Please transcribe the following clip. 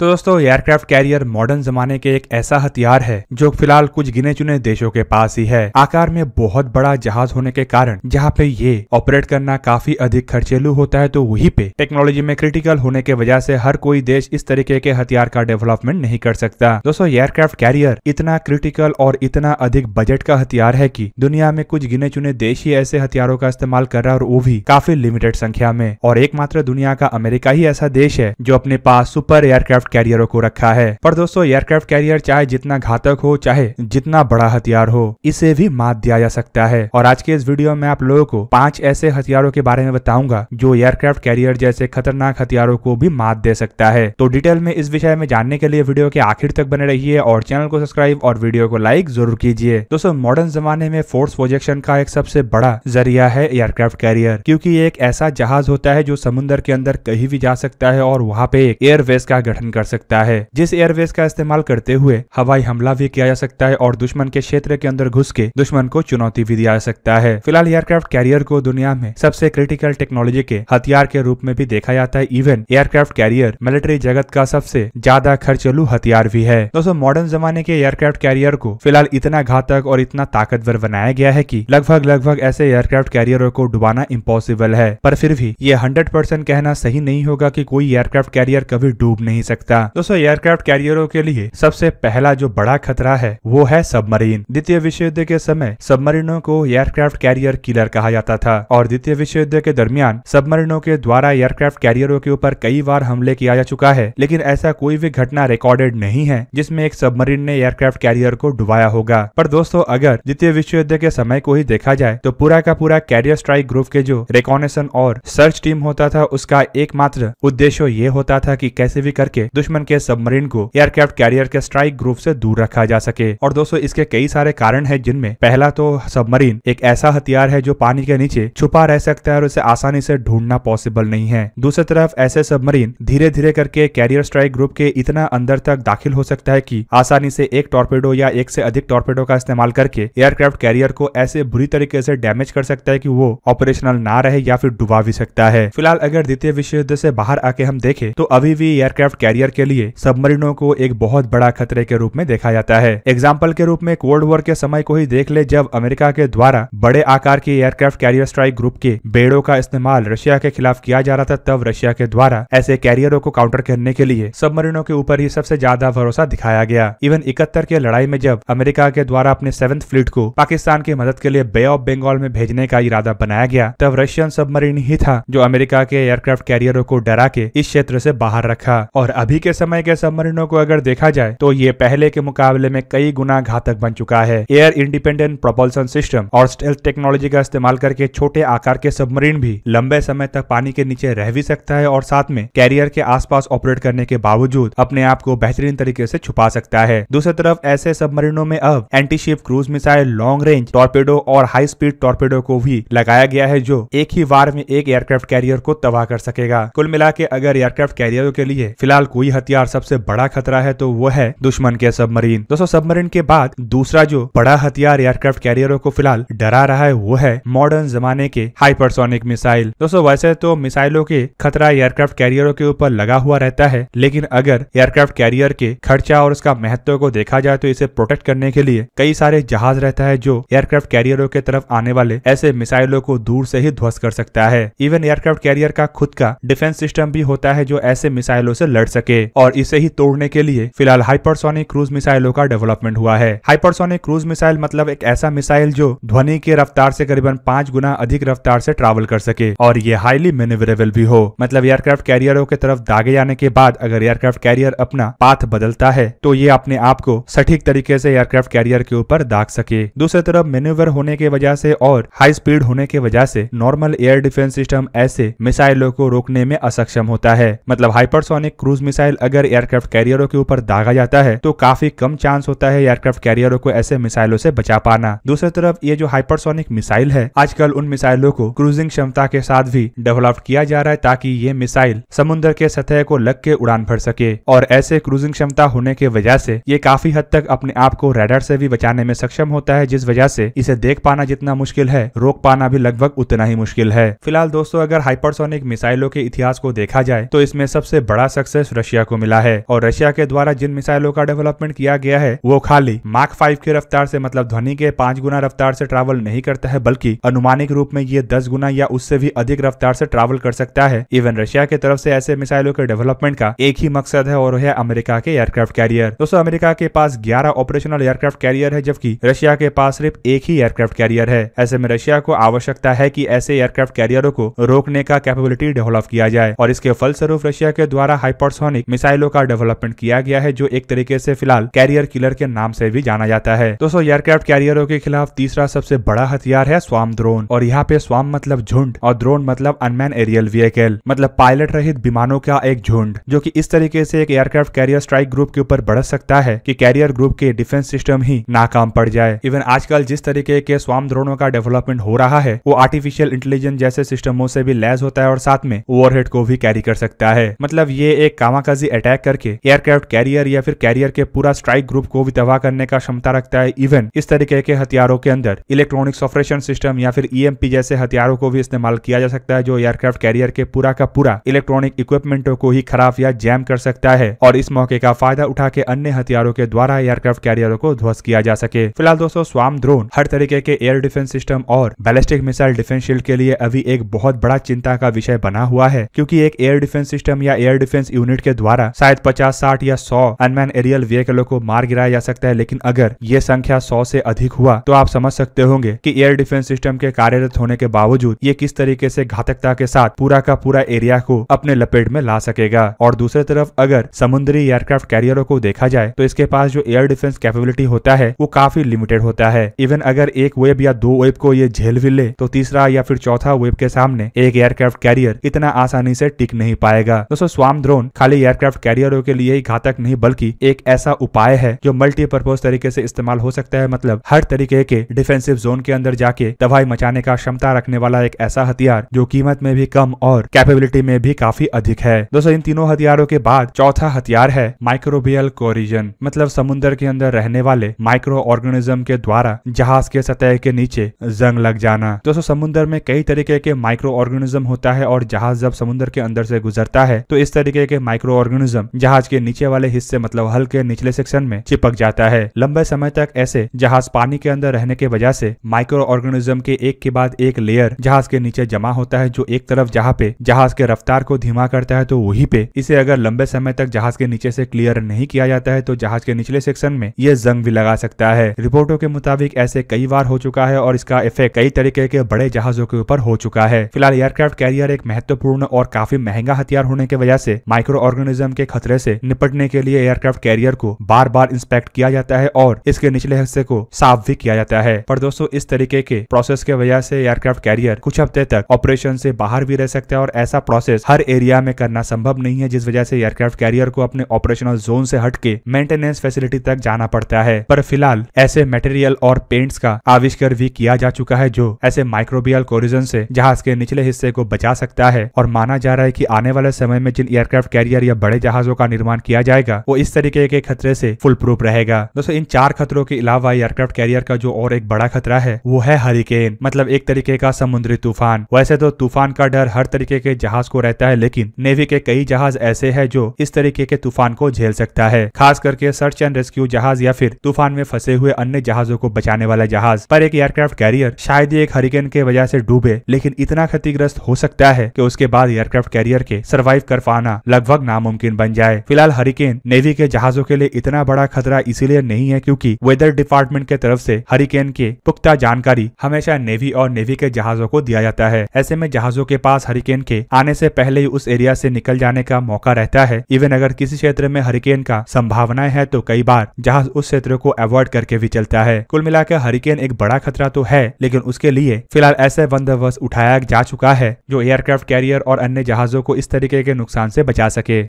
तो दोस्तों aircraft carrier modern जमाने के एक ऐसा हथियार है जो फिलहाल कुछ गिने चुने देशों के पास ही है आकार में बहुत बड़ा जहाज होने के कारण जहाँ पे ये ऑपरेट करना काफी अधिक खर्चेलू होता है तो वहीं पे टेक्नोलॉजी में क्रिटिकल होने के वजह से हर कोई देश इस तरीके के हथियार का डेवलपमेंट नहीं कर सकता दोस्तों एयरक्राफ्ट कैरियर इतना क्रिटिकल और इतना अधिक बजट का हथियार है की दुनिया में कुछ गिने चुने देश ही ऐसे हथियारों का इस्तेमाल कर रहा है और वो भी काफी लिमिटेड संख्या में और एकमात्र दुनिया का अमेरिका ही ऐसा देश है जो अपने पास सुपर एयरक्राफ्ट एयरक्राफ्ट कैरियरों को रखा है पर दोस्तों एयरक्राफ्ट कैरियर चाहे जितना घातक हो चाहे जितना बड़ा हथियार हो इसे भी मात दिया जा सकता है और आज के इस वीडियो में आप लोगों को पांच ऐसे हथियारों के बारे में बताऊंगा जो एयरक्राफ्ट कैरियर जैसे खतरनाक हथियारों को भी मात दे सकता है तो डिटेल में इस विषय में जानने के लिए वीडियो के आखिर तक बने रहिए और चैनल को सब्सक्राइब और वीडियो को लाइक जरूर कीजिए दोस्तों मॉडर्न जमाने में फोर्स प्रोजेक्शन का एक सबसे बड़ा जरिया है एयरक्राफ्ट कैरियर क्यूँकी एक ऐसा जहाज होता है जो समुद्र के अंदर कहीं भी जा सकता है और वहाँ पे एक एयर वेस का गठन कर कर सकता है जिस एयरवेज का इस्तेमाल करते हुए हवाई हमला भी किया जा सकता है और दुश्मन के क्षेत्र के अंदर घुस के दुश्मन को चुनौती भी दिया जा सकता है फिलहाल एयरक्राफ्ट कैरियर को दुनिया में सबसे क्रिटिकल टेक्नोलॉजी के हथियार के रूप में भी देखा जाता है इवन एयरक्राफ्ट कैरियर मिलिट्री जगत का सबसे ज्यादा खर्चलू हथियार भी है दोस्तों मॉडर्न जमाने के एयरक्राफ्ट कैरियर को फिलहाल इतना घातक और इतना ताकतवर बनाया गया है की लगभग लगभग ऐसे एयरक्राफ्ट कैरियरों को डुबाना इम्पॉसिबल है पर फिर भी ये हंड्रेड कहना सही नहीं होगा की कोई एयरक्राफ्ट कैरियर कभी डूब नहीं सकता सकता दोस्तों एयरक्राफ्ट कैरियरों के लिए सबसे पहला जो बड़ा खतरा है वो है सबमरीन द्वितीय विश्व युद्ध के समय सबमरीनों को एयरक्राफ्ट कैरियर किलर कहा जाता था और द्वितीय विश्व युद्ध के दरमियान सबमरीनों के द्वारा एयरक्राफ्ट कैरियरों के ऊपर कई बार हमले किया जा चुका है लेकिन ऐसा कोई भी घटना रिकॉर्डेड नहीं है जिसमें एक सबमरीन ने एयरक्राफ्ट कैरियर को डुबाया होगा पर दोस्तों अगर द्वितीय विश्व युद्ध के समय को ही देखा जाए तो पूरा का पूरा कैरियर स्ट्राइक ग्रुप के जो रिकॉर्नेशन और सर्च टीम होता था उसका एकमात्र उद्देश्य ये होता था कि कैसे भी करके दुश्मन के सबमरीन को एयरक्राफ्ट कैरियर के स्ट्राइक ग्रुप से दूर रखा जा सके और दोस्तों इसके कई सारे कारण है जिनमें पहला तो सबमरीन एक ऐसा हथियार है जो पानी के नीचे छुपा रह सकता है और उसे आसानी से ढूंढना पॉसिबल नहीं है दूसरी तरफ ऐसे सबमरीन धीरे धीरे करके कैरियर स्ट्राइक ग्रुप के इतना अंदर तक दाखिल हो सकता है की आसानी से एक टॉर्पेडो या एक से अधिक टॉर्पेडो का इस्तेमाल करके एयरक्राफ्ट कैरियर को ऐसे बुरी तरीके से डैमेज कर सकता है की वो ऑपरेशनल ना रहे या फिर डुबा भी सकता है फिलहाल अगर द्वितीय विश्व युद्ध से बाहर आके हम देखें तो अभी भी एयरक्राफ्ट कैरियर करियर के लिए सबमरीनों को एक बहुत बड़ा खतरे के रूप में देखा जाता है एग्जाम्पल के रूप में कोल्ड वॉर के समय को ही देख ले जब अमेरिका के द्वारा बड़े आकार के एयरक्राफ्ट कैरियर स्ट्राइक ग्रुप के बेड़ों का इस्तेमाल रशिया के खिलाफ किया जा रहा था तब रशिया के द्वारा ऐसे कैरियरों को काउंटर करने के लिए सबमरीनों के ऊपर ही सबसे ज्यादा भरोसा दिखाया गया इवन इकहत्तर के लड़ाई में जब अमेरिका के द्वारा अपने सेवंथ फ्लीट को पाकिस्तान की मदद के लिए बे ऑफ बंगाल में भेजने का इरादा बनाया गया तब रशियन सबमरीन ही था जो अमेरिका के एयरक्राफ्ट कैरियरों को डरा के इस क्षेत्र से बाहर रखा और अब अभी के समय के सबमरीनों को अगर देखा जाए तो ये पहले के मुकाबले में कई गुना घातक बन चुका है एयर इंडिपेंडेंट प्रोपल्सन सिस्टम और स्टेल्थ टेक्नोलॉजी का इस्तेमाल करके छोटे आकार के सबमरीन भी लंबे समय तक पानी के नीचे रह भी सकता है और साथ में कैरियर के आसपास ऑपरेट करने के बावजूद अपने आप को बेहतरीन तरीके से छुपा सकता है दूसरी तरफ ऐसे सबमरीनों में अब anti ship cruise missile long range torpedo और हाई स्पीड टॉर्पेडो को भी लगाया गया है जो एक ही वार में एक एयरक्राफ्ट कैरियर को तबाह कर सकेगा कुल मिला के अगर एयरक्राफ्ट कैरियर के लिए फिलहाल कोई हथियार सबसे बड़ा खतरा है तो वो है दुश्मन के सबमरीन दोस्तों सबमरीन के बाद दूसरा जो बड़ा हथियार एयरक्राफ्ट कैरियरों को फिलहाल डरा रहा है वो है मॉडर्न जमाने के हाइपरसोनिक मिसाइल दोस्तों वैसे तो मिसाइलों के खतरा एयरक्राफ्ट कैरियरों के ऊपर लगा हुआ रहता है लेकिन अगर एयरक्राफ्ट कैरियर के खर्चा और उसका महत्व को देखा जाए तो इसे प्रोटेक्ट करने के लिए कई सारे जहाज रहता है जो एयरक्राफ्ट कैरियरों के तरफ आने वाले ऐसे मिसाइलों को दूर से ही ध्वस्त कर सकता है इवन एयरक्राफ्ट कैरियर का खुद का डिफेंस सिस्टम भी होता है जो ऐसे मिसाइलों से लड़ सके सके और इसे ही तोड़ने के लिए फिलहाल हाइपरसोनिक क्रूज मिसाइलों का डेवलपमेंट हुआ है हाइपरसोनिक क्रूज मिसाइल मतलब एक ऐसा मिसाइल जो ध्वनि के रफ्तार से करीबन पांच गुना अधिक रफ्तार से ट्रैवल कर सके और ये हाईली मेनेवरेबल भी हो मतलब एयरक्राफ्ट कैरियरों के तरफ दागे जाने के बाद अगर एयरक्राफ्ट कैरियर अपना पाथ बदलता है तो ये अपने आप को सठीक तरीके से एयरक्राफ्ट कैरियर के ऊपर दाग सके दूसरी तरफ मेन्यूवर होने की वजह से और हाई स्पीड होने की वजह से नॉर्मल एयर डिफेंस सिस्टम ऐसे मिसाइलों को रोकने में असक्षम होता है मतलब हाइपरसोनिक क्रूज मिसाइल मिसाइल अगर एयरक्राफ्ट कैरियरों के ऊपर दागा जाता है तो काफी कम चांस होता है एयरक्राफ्ट कैरियरों को ऐसे मिसाइलों से बचा पाना दूसरी तरफ ये जो हाइपरसोनिक मिसाइल है आजकल उन मिसाइलों को क्रूजिंग क्षमता के साथ भी डेवलप किया जा रहा है ताकि ये मिसाइल समुद्र के सतह को लग के उड़ान भर सके और ऐसे क्रूजिंग क्षमता होने की वजह से ये काफी हद तक अपने आप को रेडर से भी बचाने में सक्षम होता है जिस वजह से इसे देख पाना जितना मुश्किल है रोक पाना भी लगभग उतना ही मुश्किल है फिलहाल दोस्तों अगर हाइपरसोनिक मिसाइलों के इतिहास को देखा जाए तो इसमें सबसे बड़ा सक्सेस रशिया रशिया को मिला है और रशिया के द्वारा जिन मिसाइलों का डेवलपमेंट किया गया है वो खाली मार्क फाइव की रफ्तार से मतलब ध्वनि के पांच गुना रफ्तार से ट्रैवल नहीं करता है बल्कि अनुमानिक रूप में ये दस गुना या उससे भी अधिक रफ्तार से ट्रैवल कर सकता है इवन रशिया की तरफ से ऐसे मिसाइलों के डेवलपमेंट का एक ही मकसद है और है अमेरिका के एयरक्राफ्ट कैरियर दोस्तों अमेरिका के पास ग्यारह ऑपरेशनल एयरक्राफ्ट कैरियर है जबकि रशिया के पास सिर्फ एक ही एयरक्राफ्ट कैरियर है ऐसे में रशिया को आवश्यकता है की ऐसे एयरक्राफ्ट कैरियरों को रोकने का कैपेबिलिटी डेवलप किया जाए और इसके फलस्वरूप रशिया के द्वारा हाइपरसोनिक हाइपरसोनिक मिसाइलों का डेवलपमेंट किया गया है जो एक तरीके से फिलहाल कैरियर किलर के नाम से भी जाना जाता है दोस्तों एयरक्राफ्ट कैरियरों के खिलाफ तीसरा सबसे बड़ा हथियार है स्वाम ड्रोन और यहाँ पे स्वाम मतलब झुंड और ड्रोन मतलब अनमैन एरियल व्हीकल मतलब पायलट रहित विमानों का एक झुंड जो की इस तरीके से एक एयरक्राफ्ट कैरियर स्ट्राइक ग्रुप के ऊपर बढ़ सकता है की कैरियर ग्रुप के डिफेंस सिस्टम ही नाकाम पड़ जाए इवन आजकल जिस तरीके के स्वाम ड्रोनों का डेवलपमेंट हो रहा है वो आर्टिफिशियल इंटेलिजेंस जैसे सिस्टमों से भी लैस होता है और साथ में ओवरहेड को भी कैरी कर सकता है मतलब ये एक कामा मरकजी अटैक करके एयरक्राफ्ट कैरियर या फिर कैरियर के पूरा स्ट्राइक ग्रुप को भी तबाह करने का क्षमता रखता है इवन इस तरीके के हथियारों के अंदर इलेक्ट्रॉनिक्स ऑपरेशन सिस्टम या फिर ई e जैसे हथियारों को भी इस्तेमाल किया जा सकता है जो एयरक्राफ्ट कैरियर के पूरा का पूरा इलेक्ट्रॉनिक इक्विपमेंटों को ही खराब या जैम कर सकता है और इस मौके का फायदा उठा के अन्य हथियारों के द्वारा एयरक्राफ्ट कैरियरों को ध्वस्त किया जा सके फिलहाल दोस्तों स्वाम ड्रोन हर तरीके के एयर डिफेंस सिस्टम और बैलिस्टिक मिसाइल डिफेंस शील्ड के लिए अभी एक बहुत बड़ा चिंता का विषय बना हुआ है क्योंकि एक एयर डिफेंस सिस्टम या एयर डिफेंस यूनिट के के द्वारा शायद पचास साठ या सौ अनमैन एरियल व्हीकलों को मार गिराया जा सकता है लेकिन अगर ये संख्या सौ से अधिक हुआ तो आप समझ सकते होंगे कि एयर डिफेंस सिस्टम के कार्यरत होने के बावजूद ये किस तरीके से घातकता के साथ पूरा का पूरा एरिया को अपने लपेट में ला सकेगा और दूसरी तरफ अगर समुद्री एयरक्राफ्ट कैरियरों को देखा जाए तो इसके पास जो एयर डिफेंस कैपेबिलिटी होता है वो काफी लिमिटेड होता है इवन अगर एक वेब या दो वेब को ये झेल भी ले तो तीसरा या फिर चौथा वेब के सामने एक एयरक्राफ्ट कैरियर इतना आसानी से टिक नहीं पाएगा दोस्तों स्वाम ड्रोन खाली एयरक्राफ्ट कैरियरों के लिए ही घातक नहीं बल्कि एक ऐसा उपाय है जो मल्टीपर्पज तरीके से इस्तेमाल हो सकता है मतलब हर तरीके के डिफेंसिव जोन के अंदर जाके तबाही मचाने का क्षमता रखने वाला एक ऐसा हथियार जो कीमत में भी कम और कैपेबिलिटी में भी काफी अधिक है दोस्तों इन तीनों हथियारों के बाद चौथा हथियार है माइक्रोबियल कोरिजन मतलब समुन्द्र के अंदर रहने वाले माइक्रो ऑर्गेनिज्म के द्वारा जहाज के सतह के नीचे जंग लग जाना दोस्तों समुन्द्र में कई तरीके के माइक्रो ऑर्गेनिज्म होता है और जहाज जब समुद्र के अंदर से गुजरता है तो इस तरीके के माइक्रो माइक्रो ऑर्गेनिज्म जहाज के नीचे वाले हिस्से मतलब हल के निचले सेक्शन में चिपक जाता है लंबे समय तक ऐसे जहाज पानी के अंदर रहने के वजह से माइक्रो ऑर्गेनिज्म के एक के बाद एक लेयर जहाज के नीचे जमा होता है जो एक तरफ जहाँ पे जहाज के रफ्तार को धीमा करता है तो वही पे इसे अगर लंबे समय तक जहाज के नीचे से क्लियर नहीं किया जाता है तो जहाज के निचले सेक्शन में यह जंग भी लगा सकता है रिपोर्टों के मुताबिक ऐसे कई बार हो चुका है और इसका इफेक्ट कई तरीके के बड़े जहाजों के ऊपर हो चुका है फिलहाल एयरक्राफ्ट कैरियर एक महत्वपूर्ण और काफी महंगा हथियार होने की वजह से माइक्रो ऑर्गे ऑर्गेनिज्म के खतरे से निपटने के लिए एयरक्राफ्ट कैरियर को बार बार इंस्पेक्ट किया जाता है और इसके निचले हिस्से को साफ भी किया जाता है पर दोस्तों इस तरीके के प्रोसेस के वजह से एयरक्राफ्ट कैरियर कुछ हफ्ते तक ऑपरेशन से बाहर भी रह सकता है और ऐसा प्रोसेस हर एरिया में करना संभव नहीं है जिस वजह से एयरक्राफ्ट कैरियर को अपने ऑपरेशनल जोन से हटके मेंटेनेंस फैसिलिटी तक जाना पड़ता है पर फिलहाल ऐसे मटेरियल और पेंट्स का आविष्कार भी किया जा चुका है जो ऐसे माइक्रोबियल कोरिजन से जहाज के निचले हिस्से को बचा सकता है और माना जा रहा है की आने वाले समय में जिन एयरक्राफ्ट कैरियर या बड़े जहाजों का निर्माण किया जाएगा वो इस तरीके के खतरे से फुल प्रूफ रहेगा दोस्तों इन चार खतरों के अलावा एयरक्राफ्ट कैरियर का जो और एक बड़ा खतरा है वो है हरिकेन मतलब एक तरीके का समुद्री तूफान वैसे तो तूफान का डर हर तरीके के जहाज को रहता है लेकिन नेवी के कई जहाज ऐसे है जो इस तरीके के तूफान को झेल सकता है खास करके सर्च एंड रेस्क्यू जहाज या फिर तूफान में फंसे हुए अन्य जहाजों को बचाने वाला जहाज पर एक एयरक्राफ्ट कैरियर शायद ही एक हरिकेन के वजह से डूबे लेकिन इतना क्षतिग्रस्त हो सकता है कि उसके बाद एयरक्राफ्ट कैरियर के सर्वाइव कर पाना लगभग नाम नामुमकिन बन जाए फिलहाल हरिकेन नेवी के जहाजों के लिए इतना बड़ा खतरा इसीलिए नहीं है क्योंकि वेदर डिपार्टमेंट के तरफ से हरिकेन के पुख्ता जानकारी हमेशा नेवी और नेवी के जहाजों को दिया जाता है ऐसे में जहाजों के पास हरिकेन के आने से पहले ही उस एरिया से निकल जाने का मौका रहता है इवन अगर किसी क्षेत्र में हरिकेन का संभावनाएं है तो कई बार जहाज उस क्षेत्र को अवॉइड करके भी चलता है कुल मिलाकर हरिकेन एक बड़ा खतरा तो है लेकिन उसके लिए फिलहाल ऐसे बंदोबस्त उठाया जा चुका है जो एयरक्राफ्ट कैरियर और अन्य जहाजों को इस तरीके के नुकसान से बचा सके